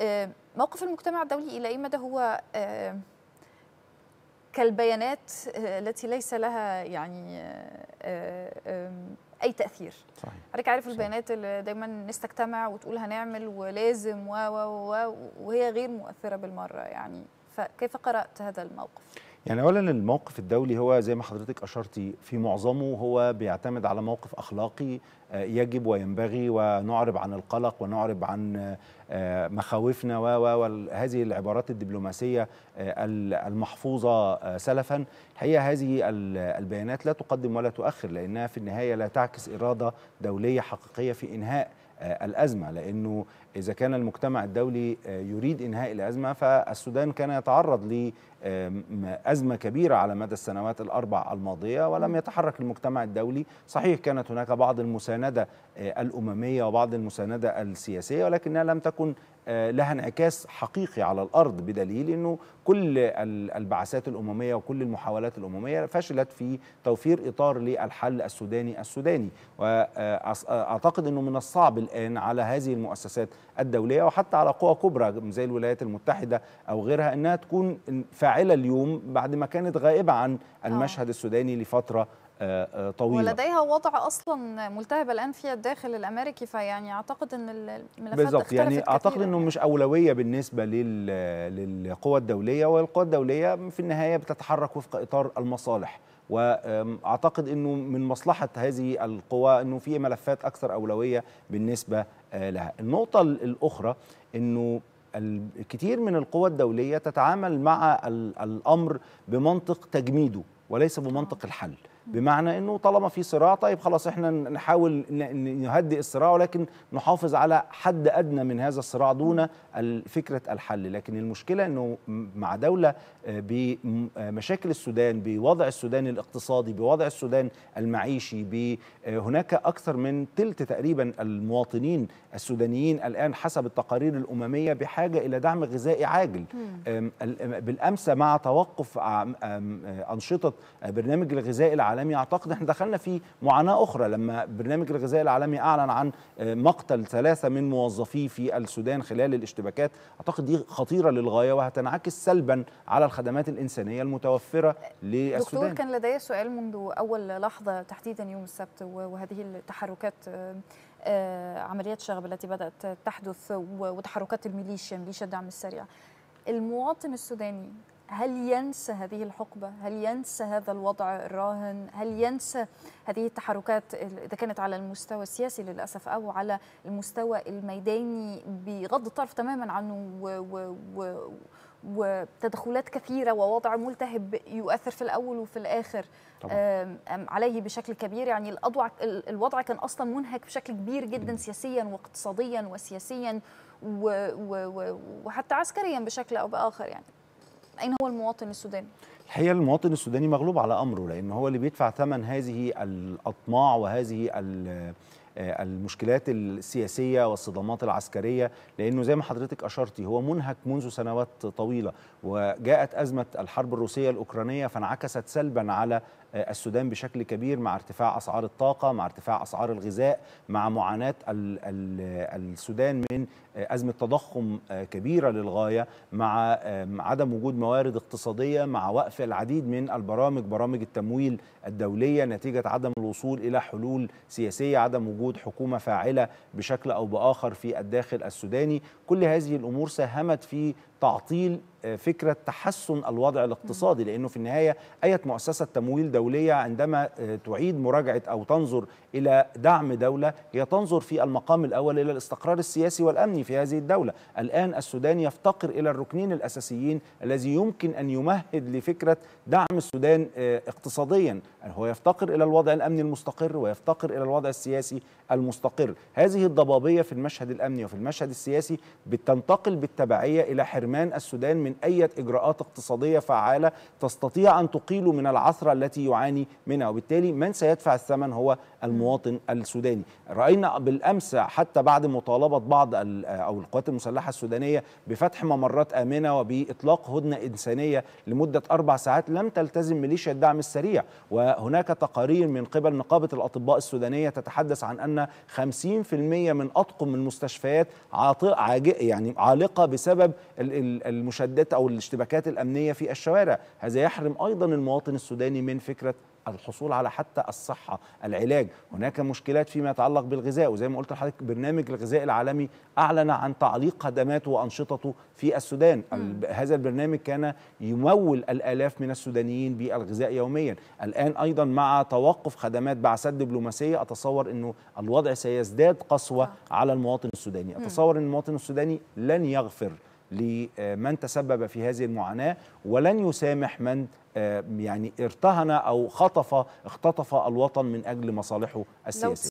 آه، موقف المجتمع الدولي الى اي مدى هو آه، كالبيانات آه، التي ليس لها يعني اي تاثير صحيح حضرتك عارف البيانات اللي دايما نستجتمع وتقول هنعمل ولازم و وهي غير مؤثره بالمره يعني فكيف قرات هذا الموقف يعني اولا الموقف الدولي هو زي ما حضرتك اشرتي في معظمه هو بيعتمد على موقف اخلاقي آه، يجب وينبغي ونعرب عن القلق ونعرب عن آه، مخاوفنا وهذه العبارات الدبلوماسيه آه، المحفوظه سلفا هي هذه البيانات لا تقدم ولا تؤخر لانها في النهايه لا تعكس اراده دوليه حقيقيه في انهاء آه، الأزمة لأنه إذا كان المجتمع الدولي آه، يريد إنهاء الأزمة فالسودان كان يتعرض لأزمة كبيرة على مدى السنوات الأربع الماضية ولم يتحرك المجتمع الدولي صحيح كانت هناك بعض المساندة آه، الأممية وبعض المساندة السياسية ولكنها لم تكن آه، لها انعكاس حقيقي على الارض بدليل انه كل البعثات الامميه وكل المحاولات الامميه فشلت في توفير اطار للحل السوداني السوداني واعتقد آه، آه، انه من الصعب الان على هذه المؤسسات الدوليه وحتى على قوى كبرى زي الولايات المتحده او غيرها انها تكون فاعله اليوم بعد ما كانت غائبه عن المشهد السوداني لفتره آه، آه، طويله ولديها وضع اصلا ملتهب الان في الداخل الامريكي فيعني اعتقد ان الملفات بالضبط يعني اعتقد انه مش اولويه بالنسبه للقوى الدوليه والقوى الدوليه في النهايه بتتحرك وفق اطار المصالح واعتقد انه من مصلحه هذه القوى انه في ملفات اكثر اولويه بالنسبه آه، لها النقطه الاخرى انه الكثير من القوى الدوليه تتعامل مع الامر بمنطق تجميده وليس بمنطق الحل بمعنى انه طالما في صراع طيب خلاص احنا نحاول نهدئ الصراع ولكن نحافظ على حد ادنى من هذا الصراع دون فكره الحل لكن المشكله انه مع دوله آه، بمشاكل آه، السودان بوضع السودان الاقتصادي بوضع السودان المعيشي آه، هناك اكثر من ثلث تقريبا المواطنين السودانيين الان حسب التقارير الامميه بحاجه الى دعم غذائي عاجل بالامس مع توقف انشطه برنامج الغذاء العالمي العالمي اعتقد احنا دخلنا في معاناه اخرى لما برنامج الغذاء العالمي اعلن عن آه، مقتل ثلاثه من موظفيه في السودان خلال الاشتباكات اعتقد دي خطيره للغايه وهتنعكس سلبا على الخدمات الانسانيه المتوفره للسودان دكتور كان لدي سؤال منذ اول لحظه تحديدا يوم السبت وهذه التحركات آه، آه، عمليات شغب التي بدات تحدث وتحركات الميليشيا ميليشيا الدعم السريع المواطن السوداني هل ينسى هذه الحقبة؟ هل ينسى هذا الوضع الراهن؟ هل ينسى هذه التحركات إذا كانت على المستوى السياسي للأسف أو على المستوى الميداني بغض الطرف تماما عنه وتدخلات كثيرة ووضع ملتهب يؤثر في الأول وفي الآخر طبعا. عليه بشكل كبير يعني الوضع كان أصلا منهك بشكل كبير جدا سياسيا واقتصاديا وسياسيا وحتى عسكريا بشكل أو بآخر يعني أين هو المواطن السوداني؟ الحقيقه المواطن السوداني مغلوب على امره لان هو اللي بيدفع ثمن هذه الاطماع وهذه آه، المشكلات السياسيه والصدمات العسكريه لانه زي ما حضرتك اشرتي هو منهك منذ سنوات طويله وجاءت ازمه الحرب الروسيه الاوكرانيه فانعكست سلبا على آه، السودان بشكل كبير مع ارتفاع اسعار الطاقه مع ارتفاع اسعار الغذاء مع معاناه السودان من آه، ازمه تضخم آه، كبيره للغايه مع عدم وجود موارد اقتصاديه مع وقف العديد من البرامج برامج التمويل الدوليه نتيجه عدم الوصول الى حلول سياسيه عدم وجود حكومه فاعله بشكل او باخر في الداخل السوداني كل هذه الامور ساهمت في تعطيل فكرة تحسن الوضع الاقتصادي لأنه في النهاية أي مؤسسة تمويل دولية عندما آه، تعيد مراجعة أو تنظر إلى دعم دولة هي تنظر في المقام الأول إلى الاستقرار السياسي والأمني في هذه الدولة الآن السودان يفتقر إلى الركنين الأساسيين الذي يمكن أن يمهد لفكرة دعم السودان آه، اقتصاديا هو يفتقر إلى الوضع الأمني المستقر ويفتقر إلى الوضع السياسي المستقر هذه الضبابية في المشهد الأمني وفي المشهد السياسي بتنتقل بالتبعية إلى حرمان السودان من أي إجراءات اقتصادية فعالة تستطيع أن تقيله من العثرة التي يعاني منها وبالتالي من سيدفع الثمن هو المواطن السوداني رأينا بالأمس حتى بعد مطالبة بعض أو القوات المسلحة السودانية بفتح ممرات آمنة وبإطلاق هدنة إنسانية لمدة أربع ساعات لم تلتزم ميليشيا الدعم السريع وهناك تقارير من قبل نقابة الأطباء السودانية تتحدث عن أن 50% من أطقم المستشفيات عاطئ يعني عالقة بسبب المشددات الحدات أو الاشتباكات الأمنية في الشوارع هذا يحرم أيضا المواطن السوداني من فكرة الحصول على حتى الصحة العلاج هناك مشكلات فيما يتعلق بالغذاء وزي ما قلت لحضرتك برنامج الغذاء العالمي أعلن عن تعليق خدماته وأنشطته في السودان هذا البرنامج كان يمول الآلاف من السودانيين بالغذاء يوميا الآن أيضا مع توقف خدمات بعثات دبلوماسية أتصور أنه الوضع سيزداد قسوة على المواطن السوداني أتصور أن المواطن السوداني لن يغفر لمن تسبب في هذه المعاناة ولن يسامح من آه، يعني ارتهن أو خطف اختطف الوطن من أجل مصالحه السياسية